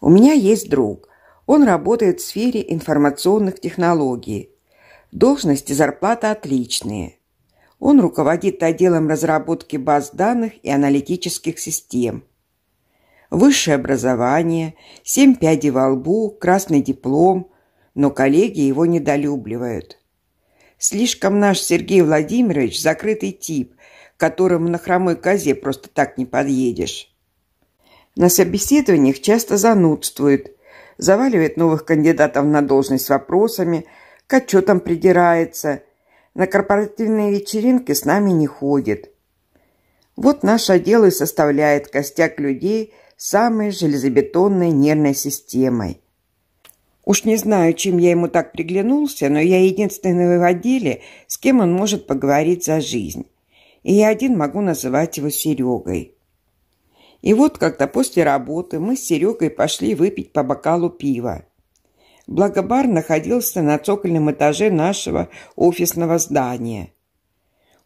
У меня есть друг. Он работает в сфере информационных технологий. Должность и зарплата отличные. Он руководит отделом разработки баз данных и аналитических систем. Высшее образование, семь пядей во лбу, красный диплом, но коллеги его недолюбливают. Слишком наш Сергей Владимирович закрытый тип, к которому на хромой козе просто так не подъедешь. На собеседованиях часто занудствует, заваливает новых кандидатов на должность вопросами, к отчетам придирается, на корпоративные вечеринки с нами не ходит. Вот наш отдел и составляет костяк людей с самой железобетонной нервной системой. Уж не знаю, чем я ему так приглянулся, но я единственный в отделе, с кем он может поговорить за жизнь. И я один могу называть его Серегой. И вот как-то после работы мы с Серегой пошли выпить по бокалу пива. Благобар находился на цокольном этаже нашего офисного здания.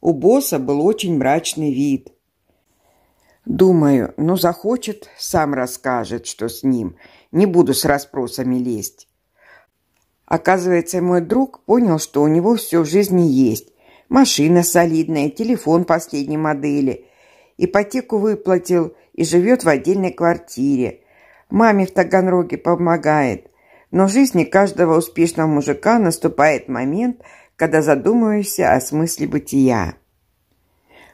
У босса был очень мрачный вид. Думаю, ну захочет, сам расскажет, что с ним. Не буду с расспросами лезть. Оказывается, мой друг понял, что у него все в жизни есть. Машина солидная, телефон последней модели – ипотеку выплатил и живет в отдельной квартире. Маме в Таганроге помогает. Но в жизни каждого успешного мужика наступает момент, когда задумываешься о смысле бытия.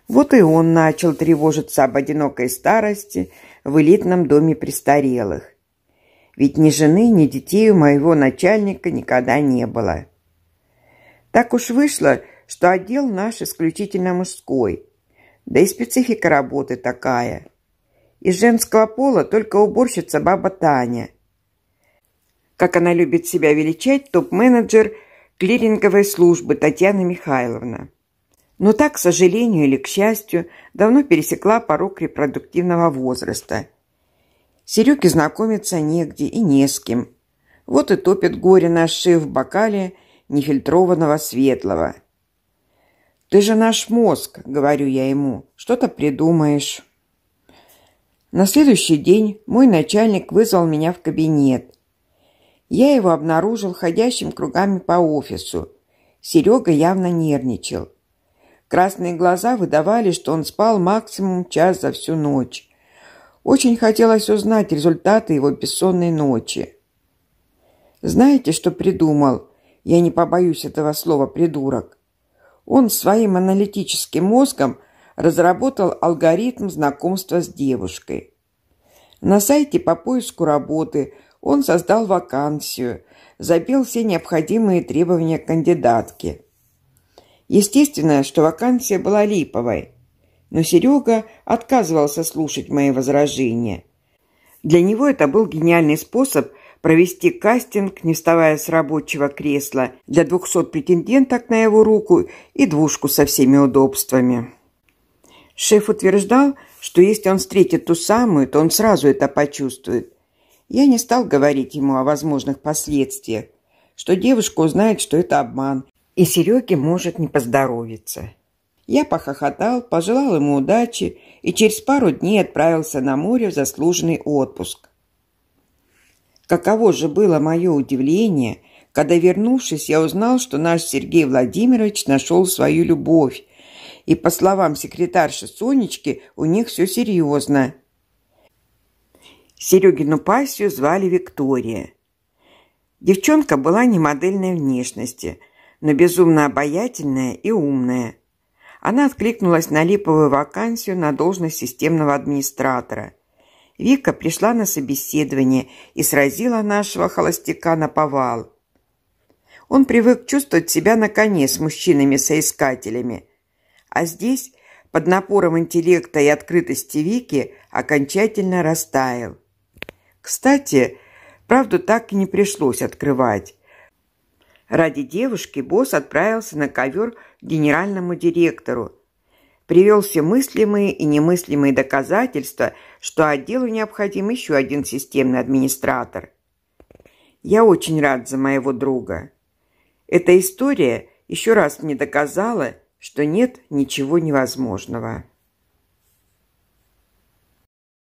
Вот и он начал тревожиться об одинокой старости в элитном доме престарелых. Ведь ни жены, ни детей у моего начальника никогда не было. Так уж вышло, что отдел наш исключительно мужской. Да и специфика работы такая. Из женского пола только уборщица баба Таня. Как она любит себя величать, топ-менеджер клиринговой службы Татьяна Михайловна. Но так, к сожалению или к счастью, давно пересекла порог репродуктивного возраста. Сереге знакомиться негде и не с кем. Вот и топит горе наши в бокале нефильтрованного светлого – «Ты же наш мозг», — говорю я ему, — «что-то придумаешь». На следующий день мой начальник вызвал меня в кабинет. Я его обнаружил ходящим кругами по офису. Серега явно нервничал. Красные глаза выдавали, что он спал максимум час за всю ночь. Очень хотелось узнать результаты его бессонной ночи. «Знаете, что придумал?» Я не побоюсь этого слова «придурок». Он своим аналитическим мозгом разработал алгоритм знакомства с девушкой. На сайте по поиску работы он создал вакансию, забил все необходимые требования кандидатки. Естественно, что вакансия была липовой, но Серега отказывался слушать мои возражения. Для него это был гениальный способ – провести кастинг, не вставая с рабочего кресла, для 200 претенденток на его руку и двушку со всеми удобствами. Шеф утверждал, что если он встретит ту самую, то он сразу это почувствует. Я не стал говорить ему о возможных последствиях, что девушка узнает, что это обман, и Сереге может не поздоровиться. Я похохотал, пожелал ему удачи и через пару дней отправился на море в заслуженный отпуск. Каково же было мое удивление, когда, вернувшись, я узнал, что наш Сергей Владимирович нашел свою любовь. И, по словам секретарши Сонечки, у них все серьезно. Серегину пассию звали Виктория. Девчонка была не модельной внешности, но безумно обаятельная и умная. Она откликнулась на липовую вакансию на должность системного администратора. Вика пришла на собеседование и сразила нашего холостяка на повал. Он привык чувствовать себя на коне с мужчинами-соискателями. А здесь, под напором интеллекта и открытости Вики, окончательно растаял. Кстати, правду так и не пришлось открывать. Ради девушки босс отправился на ковер к генеральному директору – привел все мыслимые и немыслимые доказательства, что отделу необходим еще один системный администратор. Я очень рад за моего друга. Эта история еще раз мне доказала, что нет ничего невозможного.